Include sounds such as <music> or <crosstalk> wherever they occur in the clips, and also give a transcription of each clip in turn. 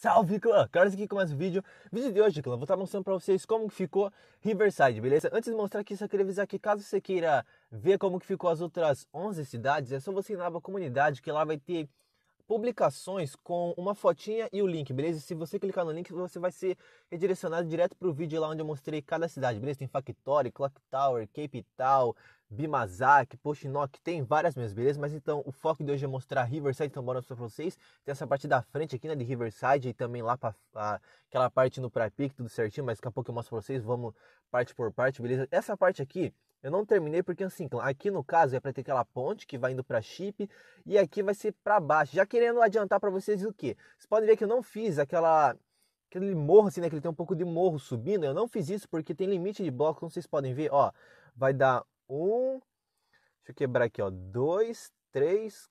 Salve clã! Carlos aqui começa o vídeo. Vídeo de hoje, clã, vou estar mostrando para vocês como que ficou Riverside, beleza? Antes de mostrar aqui, só queria avisar que caso você queira ver como que ficou as outras 11 cidades, é só você ir na comunidade, que lá vai ter publicações com uma fotinha e o link, beleza? Se você clicar no link, você vai ser redirecionado direto para o vídeo lá onde eu mostrei cada cidade, beleza? Tem Factory, Clock Tower, Cape Town, Bimazak, Postinock, tem várias mesmo, beleza? Mas então o foco de hoje é mostrar Riverside, então bora mostrar pra vocês. Tem essa parte da frente aqui, né, de Riverside e também lá pra aquela parte no pra tudo certinho, mas daqui a pouco eu mostro pra vocês, vamos parte por parte, beleza? Essa parte aqui eu não terminei porque assim, aqui no caso é para ter aquela ponte que vai indo para Chip e aqui vai ser para baixo. Já querendo adiantar para vocês o que? Vocês podem ver que eu não fiz aquela aquele morro assim, né, que ele tem um pouco de morro subindo. Eu não fiz isso porque tem limite de bloco, como vocês podem ver, ó, vai dar um Deixa eu quebrar aqui, ó, dois, três,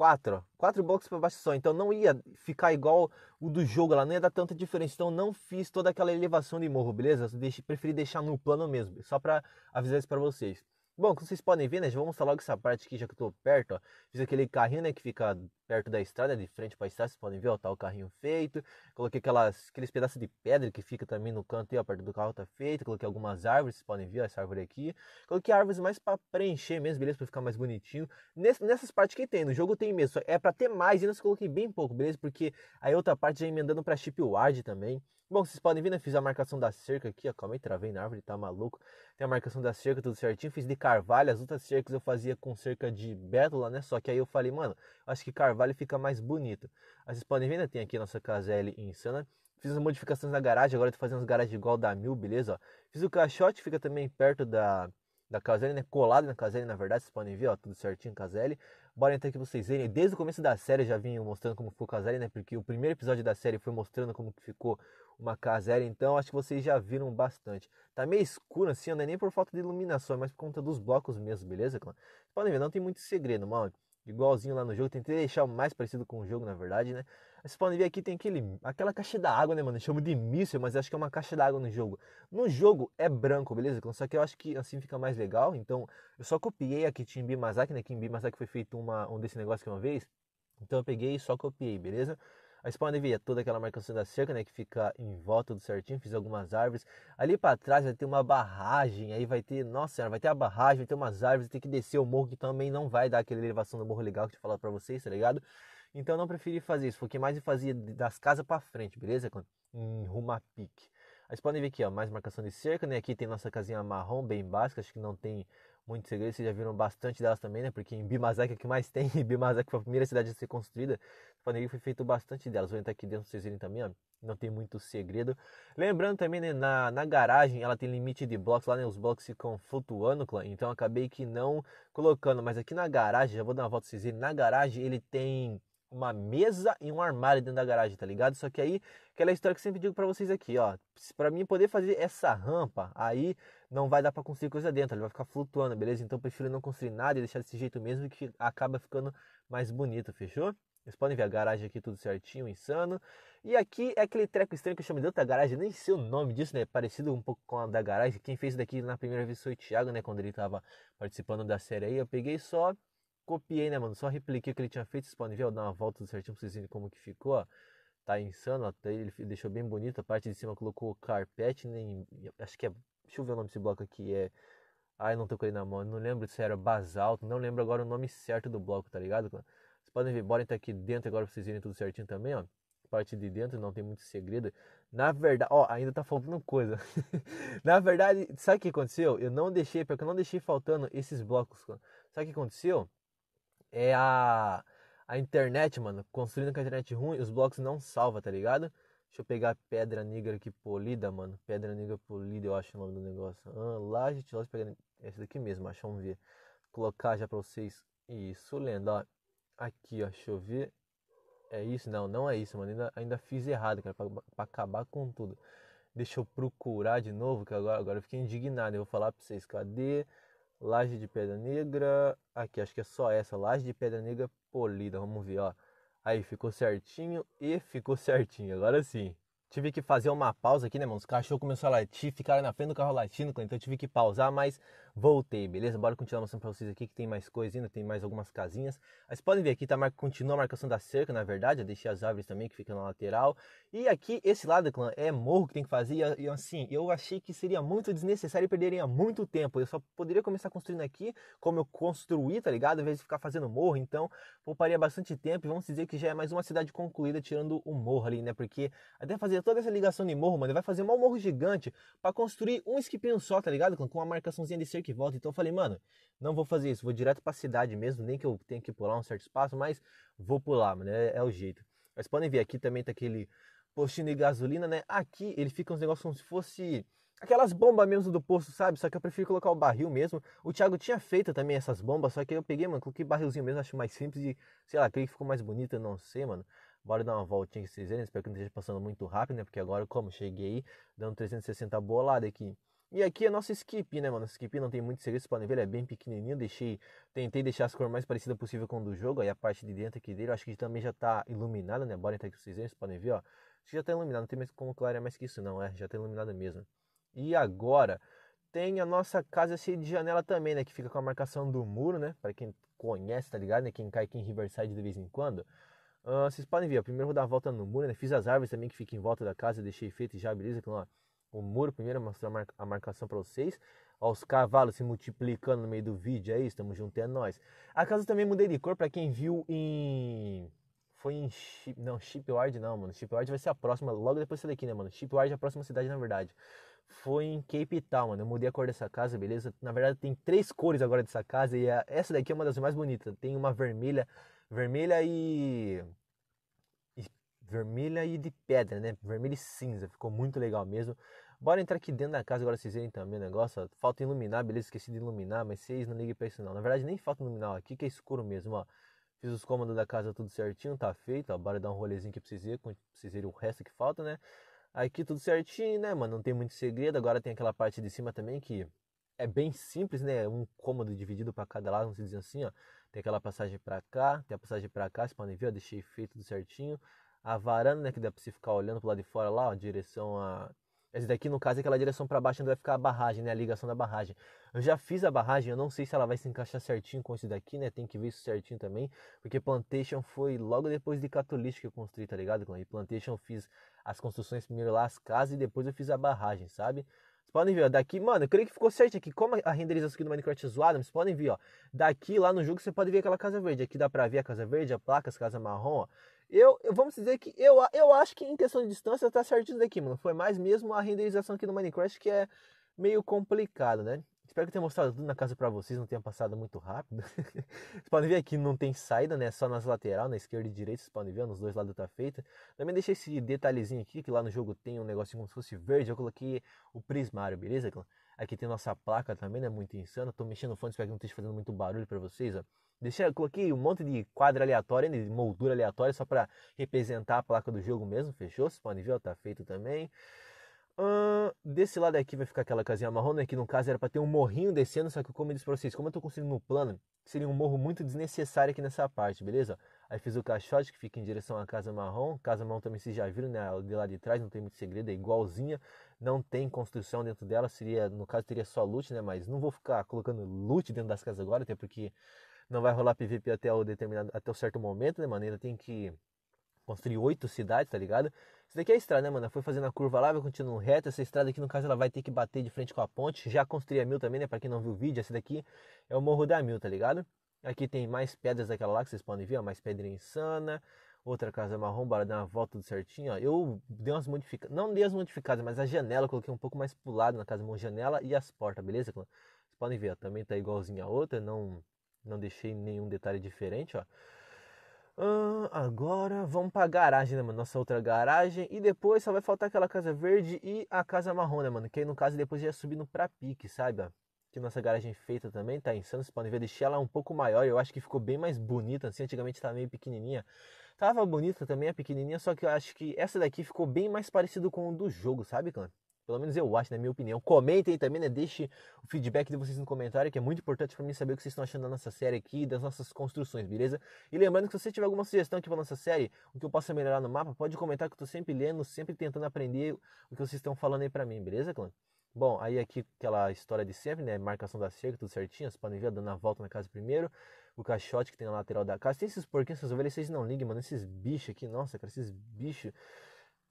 quatro, quatro blocos para baixo só. Então não ia ficar igual o do jogo lá, não ia dar tanta diferença. Então não fiz toda aquela elevação de morro, beleza? preferi deixar no plano mesmo, só para avisar isso para vocês. Bom, como vocês podem ver, né, já vamos mostrar logo essa parte aqui, já que eu tô perto, ó. Fiz aquele carrinho, né, que fica perto da estrada, de frente para estrada, vocês podem ver, ó, tá o carrinho feito. Coloquei aquelas, aqueles pedaços de pedra que fica também no canto aí, ó, perto do carro tá feito. Coloquei algumas árvores, vocês podem ver, ó, essa árvore aqui. Coloquei árvores mais para preencher mesmo, beleza, para ficar mais bonitinho. nessas partes que tem, no jogo tem mesmo, é para ter mais, e nós coloquei bem pouco, beleza, porque aí outra parte já emendando para chipward também. Bom, vocês podem ver, né, fiz a marcação da cerca aqui, ó, calma aí, travei na árvore, tá maluco. Tem a marcação da cerca, tudo certinho, fiz de carvalho, as outras cercas eu fazia com cerca de bétula, né? Só que aí eu falei, mano, acho que carvalho fica mais bonito. Aí vocês podem ver, ainda tem aqui nossa casele insana. Fiz as modificações na garagem, agora tô fazendo as garagens igual da Mil, beleza? Ó. Fiz o caixote, fica também perto da, da Caselle, né? Colado na Caselle, na verdade, vocês podem ver, ó, tudo certinho, Caselle. Bora entrar aqui pra vocês verem. Desde o começo da série eu já vim mostrando como ficou o Caselle, né? Porque o primeiro episódio da série foi mostrando como que ficou uma casa era, então acho que vocês já viram bastante. Tá meio escuro assim, não é nem por falta de iluminação, mas por conta dos blocos mesmo, beleza, clã? podem ver, não tem muito segredo, mano. Igualzinho lá no jogo, tentei deixar mais parecido com o jogo, na verdade, né? Vocês podem ver aqui, tem aquele, aquela caixa da água né, mano? Eu chamo de míssil, mas acho que é uma caixa da água no jogo. No jogo é branco, beleza, clã? Só que eu acho que assim fica mais legal, então eu só copiei aqui Kimbi Masaki, né? Kimbi Masaki foi feito uma, um desse negócio aqui uma vez. Então eu peguei e só copiei, beleza? Vocês podem ver toda aquela marcação da cerca, né? Que fica em volta do certinho. Fiz algumas árvores. Ali para trás vai ter uma barragem. Aí vai ter, nossa senhora, vai ter a barragem, vai ter umas árvores. Tem que descer o morro que também não vai dar aquela elevação do morro legal que eu te falado para vocês, tá ligado? Então não preferi fazer isso. Foquei mais em fazer das casas para frente, beleza? Em rumo a pique. Aí vocês podem ver aqui, ó, mais marcação de cerca, né? Aqui tem nossa casinha marrom, bem básica. Acho que não tem muito segredo vocês já viram bastante delas também, né? Porque em Bimazek é que mais tem, <laughs> e foi a primeira cidade a ser construída. Falei foi feito bastante delas. Vou entrar aqui dentro pra vocês verem também, ó. Não tem muito segredo. Lembrando também, né, na, na garagem ela tem limite de blocos lá, né? Os blocos ficam flutuando, clã. Então acabei que não colocando. Mas aqui na garagem, já vou dar uma volta pra vocês verem. Na garagem ele tem uma mesa e um armário dentro da garagem, tá ligado? Só que aí, aquela história que sempre digo para vocês aqui, ó. Para mim poder fazer essa rampa, aí não vai dar para construir coisa dentro, ele vai ficar flutuando, beleza? Então prefiro não construir nada e deixar desse jeito mesmo que acaba ficando mais bonito, fechou? Vocês podem ver a garagem aqui tudo certinho, insano. E aqui é aquele treco estranho que eu chamo de outra garagem, nem sei o nome disso, né? Parecido um pouco com a da garagem. Quem fez daqui na primeira vez foi o Thiago, né? Quando ele tava participando da série aí, eu peguei só copiei, né, mano? Só repliquei o que ele tinha feito. Vocês podem ver, eu dar uma volta certinho pra vocês verem como que ficou, ó. Tá insano, até ele deixou bem bonito. A parte de cima colocou carpete, nem. Né, acho que é. Deixa eu ver o nome desse bloco aqui. É. Ai, não tô com ele na mão. Não lembro se era basalto. Não lembro agora o nome certo do bloco, tá ligado? Vocês podem ver, bora entrar aqui dentro agora pra vocês verem tudo certinho também, ó. Parte de dentro, não tem muito segredo. Na verdade, ó, ainda tá faltando coisa. <laughs> na verdade, sabe o que aconteceu? Eu não deixei, porque eu não deixei faltando esses blocos. Sabe o que aconteceu? é a, a internet, mano. Construindo com a internet ruim, os blocos não salva, tá ligado? Deixa eu pegar pedra negra aqui polida, mano. Pedra negra polida, eu acho o nome do negócio. Ah, lá, gente, nós pegar esse daqui mesmo, acho. Vamos ver. Colocar já pra vocês. Isso, lenda, ó. Aqui, ó, deixa eu ver. É isso? Não, não é isso, mano. Ainda, ainda fiz errado, cara, pra, pra acabar com tudo. Deixa eu procurar de novo, que agora, agora eu fiquei indignado. Eu vou falar pra vocês. Cadê? Laje de Pedra Negra. Aqui, acho que é só essa. Laje de Pedra Negra polida. Vamos ver, ó. Aí, ficou certinho e ficou certinho. Agora sim. Tive que fazer uma pausa aqui, né, mano? Os cachorros começaram a latir, ficaram na frente do carro latindo, então eu tive que pausar, mas Voltei, beleza? Bora continuar mostrando pra vocês aqui que tem mais coisa ainda, tem mais algumas casinhas. vocês podem ver aqui, tá? Mar... Continua a marcação da cerca, na verdade. Eu deixei as árvores também que ficam na lateral. E aqui, esse lado, clã, é morro que tem que fazer. E assim, eu achei que seria muito desnecessário e perderia muito tempo. Eu só poderia começar construindo aqui, como eu construí, tá ligado? Em vez de ficar fazendo morro. Então, pouparia bastante tempo. E vamos dizer que já é mais uma cidade concluída, tirando o morro ali, né? Porque até fazer toda essa ligação de morro, mano, vai fazer um morro gigante para construir um esquipinho só, tá ligado? Clã? Com uma marcaçãozinha de cerca sei que volta. Então eu falei, mano, não vou fazer isso, vou direto pra cidade mesmo, nem que eu tenha que pular um certo espaço, mas vou pular, mano, é, é o jeito. Mas podem ver, aqui também tá aquele postinho de gasolina, né? Aqui ele fica uns negócios como se fosse aquelas bombas mesmo do posto, sabe? Só que eu prefiro colocar o barril mesmo. O Thiago tinha feito também essas bombas, só que eu peguei, mano, coloquei barrilzinho mesmo, acho mais simples e, sei lá, creio que ficou mais bonito, não sei, mano. Bora dar uma voltinha que vocês verem, espero que não esteja passando muito rápido, né? Porque agora, como cheguei, dando 360 bolada aqui. E aqui é nosso skip, né, mano? Esse skip não tem muito segredo, vocês podem ver, ele é bem pequenininho. Deixei, tentei deixar as cores mais parecidas possível com o do jogo. Aí a parte de dentro aqui dele, acho que também já tá iluminada, né? Bora entrar aqui pra vocês verem, vocês podem ver, ó. Acho que já tá iluminado, não tem mais como clarear mais que isso, não, é? Já tá iluminada mesmo. E agora, tem a nossa casa cheia de janela também, né? Que fica com a marcação do muro, né? Pra quem conhece, tá ligado? Né? Quem cai aqui em Riverside de vez em quando. Uh, vocês podem ver, ó, primeiro vou dar a volta no muro, né? Fiz as árvores também que ficam em volta da casa, deixei feito já, beleza? Então, ó o muro primeiro, mostrar a marcação para vocês. Ó, os cavalos se multiplicando no meio do vídeo, é isso, tamo junto, é nóis. A casa também mudei de cor, para quem viu em... Foi em... Não, Shipyard não, mano. Shipyard vai ser a próxima, logo depois dessa daqui, né, mano? Shipyard é a próxima cidade, na verdade. Foi em Cape Town, mano. Eu mudei a cor dessa casa, beleza? Na verdade, tem três cores agora dessa casa e a... essa daqui é uma das mais bonitas. Tem uma vermelha, vermelha e vermelha e de pedra, né? Vermelho e cinza, ficou muito legal mesmo. Bora entrar aqui dentro da casa agora vocês verem também o negócio. Ó. Falta iluminar, beleza, esqueci de iluminar, mas vocês não liguem pra isso não. Na verdade nem falta iluminar, ó. aqui que é escuro mesmo, ó. Fiz os cômodos da casa tudo certinho, tá feito, ó. Bora dar um rolezinho aqui pra vocês verem, pra vocês verem o resto que falta, né? Aqui tudo certinho, né, mano? Não tem muito segredo. Agora tem aquela parte de cima também que é bem simples, né? Um cômodo dividido para cada lado, não se diz assim, ó. Tem aquela passagem para cá, tem a passagem para cá, vocês podem ver, ó. deixei feito tudo certinho a varanda, né, que dá para você ficar olhando pro lado de fora lá, ó, direção a essa daqui no caso é aquela direção para baixo onde vai ficar a barragem, né, a ligação da barragem. Eu já fiz a barragem, eu não sei se ela vai se encaixar certinho com esse daqui, né? Tem que ver isso certinho também, porque Plantation foi logo depois de Catolista que eu construí, tá ligado? E Plantation eu fiz as construções primeiro lá, as casas e depois eu fiz a barragem, sabe? Vocês podem ver, ó, daqui, mano, eu creio que ficou certo aqui. Como a renderização aqui do Minecraft é zoada, vocês podem ver, ó. Daqui lá no jogo você pode ver aquela casa verde. Aqui dá pra ver a casa verde, a placa, as casas marrom, ó. Eu, eu vamos dizer que eu, eu acho que em questão de distância tá certinho daqui, mano. Foi mais mesmo a renderização aqui no Minecraft que é meio complicado, né? Espero que tenha mostrado tudo na casa para vocês, não tenha passado muito rápido. <laughs> vocês podem ver aqui, não tem saída, né? É só nas lateral, na esquerda e direita, vocês podem ver, nos dois lados tá feita. Também deixei esse detalhezinho aqui, que lá no jogo tem um negócio como se fosse verde, eu coloquei o prismário, beleza, Aqui tem nossa placa também, né? Muito insana. Tô mexendo no fone, espero que não esteja fazendo muito barulho para vocês, ó. Deixei, coloquei um monte de quadro aleatório, de moldura aleatória, só para representar a placa do jogo mesmo. Fechou? Vocês podem ver, ó, tá feito também. Uh, desse lado aqui vai ficar aquela casinha marrom, né? Que no caso era para ter um morrinho descendo, só que como eu disse pra vocês, como eu tô construindo no plano, seria um morro muito desnecessário aqui nessa parte, beleza? Aí fiz o caixote que fica em direção à casa marrom. Casa marrom também vocês já viram, né? De lá de trás, não tem muito segredo, é igualzinha. Não tem construção dentro dela, seria, no caso teria só loot, né? Mas não vou ficar colocando loot dentro das casas agora, até porque não vai rolar PVP até o determinado, até o certo momento, né, mano? Ainda tem que construir oito cidades, tá ligado? Isso daqui é a estrada, né, mano? Foi fazendo a curva lá, vai continuar no reto. Essa estrada aqui, no caso, ela vai ter que bater de frente com a ponte. Já construí a mil também, né? Pra quem não viu o vídeo, essa daqui é o Morro da Mil, tá ligado? Aqui tem mais pedras daquela lá que vocês podem ver, ó, mais pedra insana. Outra casa marrom, bora dar uma volta tudo certinho, ó. Eu dei umas modificadas, não dei as modificadas, mas a janela, coloquei um pouco mais pulado na casa mão janela e as portas, beleza, Vocês podem ver, ó, também tá igualzinho a outra, não não deixei nenhum detalhe diferente, ó. agora vamos para garagem, né, mano? Nossa outra garagem. E depois só vai faltar aquela casa verde e a casa marrom, né, mano? Que aí no caso depois ia subindo para pique, sabe? Que nossa garagem feita também, tá insano. Vocês podem ver, deixei ela um pouco maior. Eu acho que ficou bem mais bonita, assim. Antigamente estava meio pequenininha. Tava bonita também a é pequenininha, só que eu acho que essa daqui ficou bem mais parecido com o do jogo, sabe, cara? Pelo menos eu acho, na minha opinião. Comentem também, né? Deixe o feedback de vocês no comentário, que é muito importante para mim saber o que vocês estão achando da nossa série aqui, das nossas construções, beleza? E lembrando que se você tiver alguma sugestão aqui para nossa série, o que eu possa melhorar no mapa, pode comentar que eu estou sempre lendo, sempre tentando aprender o que vocês estão falando aí para mim, beleza, clã? Bom, aí aqui aquela história de sempre, né? Marcação da cerca, tudo certinho. Vocês podem ver dando a volta na casa primeiro. O caixote que tem na lateral da casa. Tem esses porquinhos, essas ovelhas, vocês não ligam mano. Esses bichos aqui, nossa, cara, esses bichos.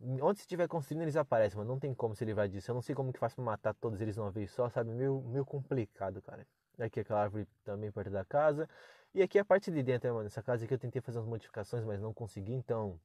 Onde se estiver construindo, eles aparecem, mas não tem como se livrar disso. Eu não sei como que faz pra matar todos eles de uma vez só, sabe? Meio, meio complicado, cara. Aqui é aquela árvore também perto da casa. E aqui é a parte de dentro, né, mano? Essa casa aqui eu tentei fazer umas modificações, mas não consegui, então.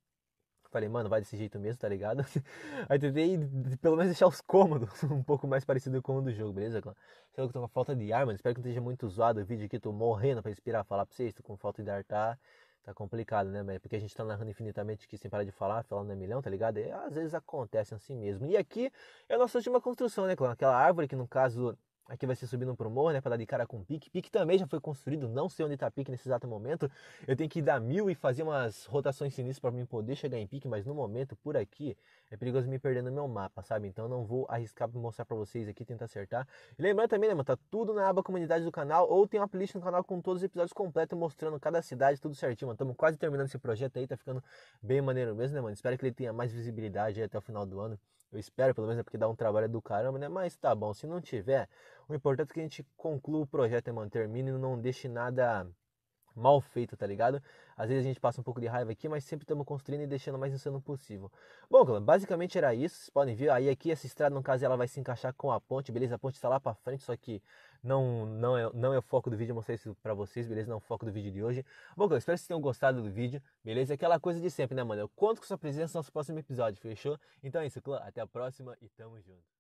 Falei, mano, vai desse jeito mesmo, tá ligado? <laughs> Aí tentei pelo menos deixar os cômodos <laughs> um pouco mais parecido com o do jogo, beleza? Sei lá que tô tá com falta de ar, mano. Espero que não esteja muito zoado o vídeo aqui. Tô morrendo pra inspirar falar pra vocês. Tô com falta de ar, tá? Tá complicado, né, Porque a gente tá narrando infinitamente aqui sem parar de falar, falando é milhão, tá ligado? E às vezes acontece assim mesmo. E aqui é a nossa última construção, né, Clã? Aquela árvore que, no caso, Aqui vai ser subindo pro morro, né? Pra dar de cara com pique. Pique também já foi construído, não sei onde tá pique nesse exato momento. Eu tenho que dar mil e fazer umas rotações sinistras para mim poder chegar em pique, mas no momento, por aqui, é perigoso me perder no meu mapa, sabe? Então não vou arriscar pra mostrar pra vocês aqui, tentar acertar. E lembrando também, né, mano? Tá tudo na aba comunidade do canal, ou tem uma playlist no canal com todos os episódios completos, mostrando cada cidade, tudo certinho, mano. Estamos quase terminando esse projeto aí, tá ficando bem maneiro mesmo, né, mano? Espero que ele tenha mais visibilidade até o final do ano. Eu espero, pelo menos, é porque dá um trabalho do caramba, né? Mas tá bom, se não tiver, o importante é que a gente conclua o projeto, e termine e não deixe nada mal feita, tá ligado? Às vezes a gente passa um pouco de raiva aqui, mas sempre estamos construindo e deixando o mais insano possível. Bom, galera, basicamente era isso, vocês podem ver. Aí aqui essa estrada, no caso, ela vai se encaixar com a ponte, beleza? A ponte está lá para frente, só que não, não, é, não é o foco do vídeo mostrar isso para vocês, beleza? Não é o foco do vídeo de hoje. Bom, galera, espero que vocês tenham gostado do vídeo, beleza? Aquela coisa de sempre, né, mano? Eu conto com sua presença no nosso próximo episódio, fechou? Então é isso, clã. Até a próxima e tamo junto.